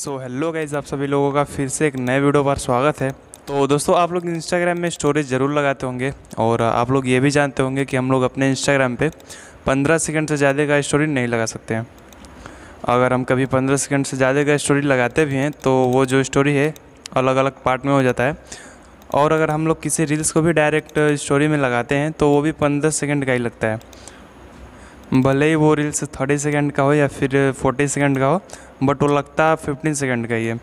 so hello guys आप सभी लोगों का फिर से एक नए वीडियो पर स्वागत है तो दोस्तों आप लोग इंस्टाग्राम में स्टोरेज ज़रूर लगाते होंगे और आप लोग ये भी जानते होंगे कि हम लोग अपने इंस्टाग्राम पे 15 सेकंड से ज़्यादा का स्टोरी नहीं लगा सकते हैं अगर हम कभी 15 सेकंड से ज़्यादा का स्टोरी लगाते भी हैं तो वो जो स्टोरी है अलग अलग पार्ट में हो जाता है और अगर हम लोग किसी रील्स को भी डायरेक्ट स्टोरी में लगाते हैं तो वो भी पंद्रह सेकेंड का ही लगता है भले ही वो रील्स थर्टी सेकेंड का हो या फिर फोर्टी सेकेंड का हो बट वो लगता है फिफ्टीन सेकेंड का ही है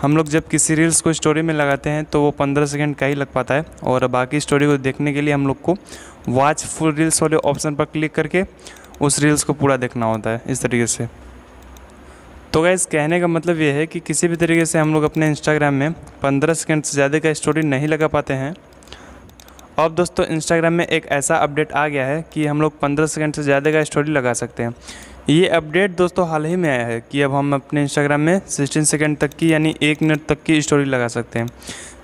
हम लोग जब किसी रील्स को स्टोरी में लगाते हैं तो वो पंद्रह सेकेंड का ही लग पाता है और बाकी स्टोरी को देखने के लिए हम लोग को वॉच फुल रील्स वाले ऑप्शन पर क्लिक करके उस रील्स को पूरा देखना होता है इस तरीके से तो गैस कहने का मतलब ये है कि किसी भी तरीके से हम लोग अपने इंस्टाग्राम में पंद्रह सेकेंड से ज़्यादा का स्टोरी नहीं लगा पाते हैं अब दोस्तों इंस्टाग्राम में एक ऐसा अपडेट आ गया है कि हम लोग पंद्रह सेकेंड से ज़्यादा का स्टोरी लगा सकते हैं ये अपडेट दोस्तों हाल ही में आया है कि अब हम अपने इंस्टाग्राम में सिक्सटीन सेकेंड तक की यानी एक मिनट तक की स्टोरी लगा सकते हैं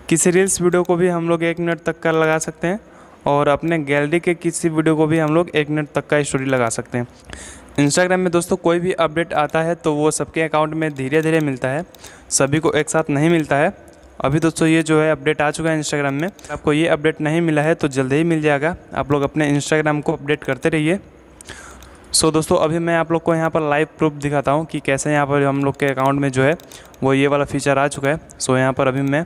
किसी रील्स वीडियो को भी हम लोग एक मिनट तक का लगा सकते हैं और अपने गैलरी के किसी वीडियो को भी हम लोग एक मिनट तक का स्टोरी लगा सकते हैं इंस्टाग्राम में दोस्तों कोई भी अपडेट आता है तो वो सबके अकाउंट में धीरे धीरे मिलता है सभी को एक साथ नहीं मिलता है अभी दोस्तों ये जो है अपडेट आ चुका है इंस्टाग्राम में आपको ये अपडेट नहीं मिला है तो जल्द ही मिल जाएगा आप लोग अपने इंस्टाग्राम को अपडेट करते रहिए सो so, दोस्तों अभी मैं आप लोग को यहाँ पर लाइव प्रूफ दिखाता हूँ कि कैसे यहाँ पर हम लोग के अकाउंट में जो है वो ये वाला फीचर आ चुका है सो so, यहाँ पर अभी मैं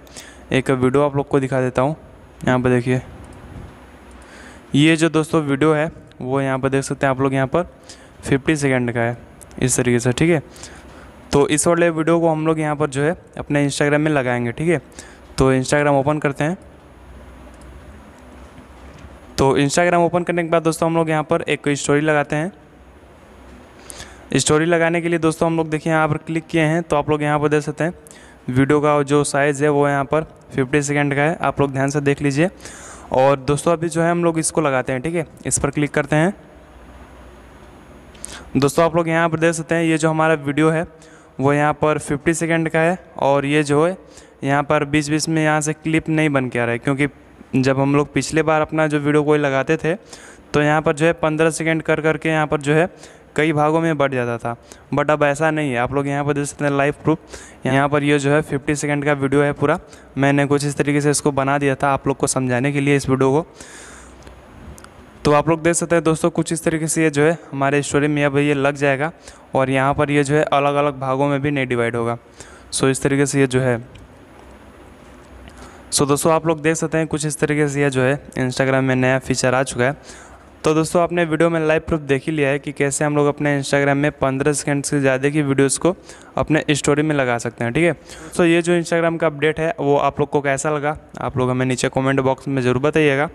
एक वीडियो आप लोग को दिखा देता हूँ यहाँ पर देखिए ये जो दोस्तों वीडियो है वो यहाँ पर देख सकते हैं आप लोग यहाँ पर 50 सेकेंड का है इस तरीके से ठीक है तो इस वाले वीडियो को हम लोग यहाँ पर जो है अपने इंस्टाग्राम में लगाएंगे ठीक है तो इंस्टाग्राम ओपन करते हैं तो इंस्टाग्राम ओपन करने के बाद दोस्तों हम लोग यहाँ पर एक स्टोरी लगाते हैं स्टोरी लगाने के लिए दोस्तों हम लोग देखिए यहाँ पर क्लिक किए हैं तो आप लोग यहाँ पर देख सकते हैं वीडियो का जो साइज़ है वो यहाँ पर 50 सेकेंड का है आप लोग ध्यान से देख लीजिए और दोस्तों अभी जो है हम लोग इसको लगाते हैं ठीक है इस पर क्लिक करते हैं दोस्तों आप लोग यहाँ पर देख सकते हैं ये जो हमारा वीडियो है वो यहाँ पर 50 सेकेंड का है और ये जो है यहाँ पर बीच बीच में यहाँ से क्लिप नहीं बन के आ रहा है क्योंकि जब हम लोग पिछले बार अपना जो वीडियो कोई लगाते थे तो यहाँ पर जो है पंद्रह सेकेंड कर करके यहाँ पर जो है कई भागों में बढ़ जाता था बट अब ऐसा नहीं है आप लोग यहाँ पर देख सकते हैं लाइव प्रूफ यहाँ पर ये यह जो है फिफ्टी सेकेंड का वीडियो है पूरा मैंने कुछ इस तरीके से इसको बना दिया था आप लोग को समझाने के लिए इस वीडियो को तो आप लोग देख सकते हैं दोस्तों कुछ इस तरीके से ये जो है हमारे स्टोरी में अब ये लग जाएगा और यहाँ पर ये जो है अलग अलग भागों में भी नहीं डिवाइड होगा सो इस तरीके से ये जो है सो दोस्तों आप लोग देख सकते हैं कुछ इस तरीके से ये जो है इंस्टाग्राम में नया फीचर आ चुका है तो दोस्तों आपने वीडियो में लाइव प्रूफ देख ही लिया है कि कैसे हम लोग अपने इंस्टाग्राम में पंद्रह सेकंड से ज़्यादा की वीडियोस को अपने स्टोरी में लगा सकते हैं ठीक है तो ये जो इंस्टाग्राम का अपडेट है वो आप लोग को कैसा लगा आप लोग हमें नीचे कमेंट बॉक्स में ज़रूर बताइएगा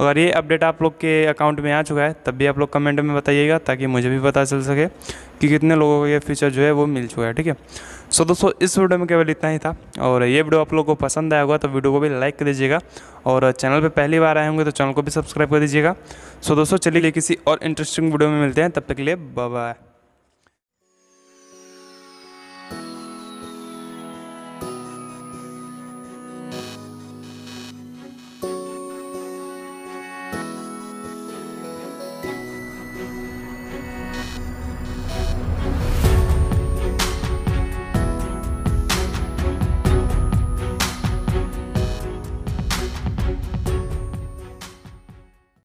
अगर ये अपडेट आप लोग के अकाउंट में आ चुका है तब भी आप लोग कमेंट में बताइएगा ताकि मुझे भी पता चल सके कि कितने लोगों को ये फीचर जो है वो मिल चुका है ठीक है सो दोस्तों इस वीडियो में केवल इतना ही था और ये वीडियो आप लोग को पसंद आया होगा तो वीडियो को भी लाइक कर दीजिएगा और चैनल पर पहली बार आए होंगे तो चैनल को भी सब्सक्राइब कर दीजिएगा सो दोस्तों चलिए किसी और इंटरेस्टिंग वीडियो में मिलते हैं तब तक के लिए बाय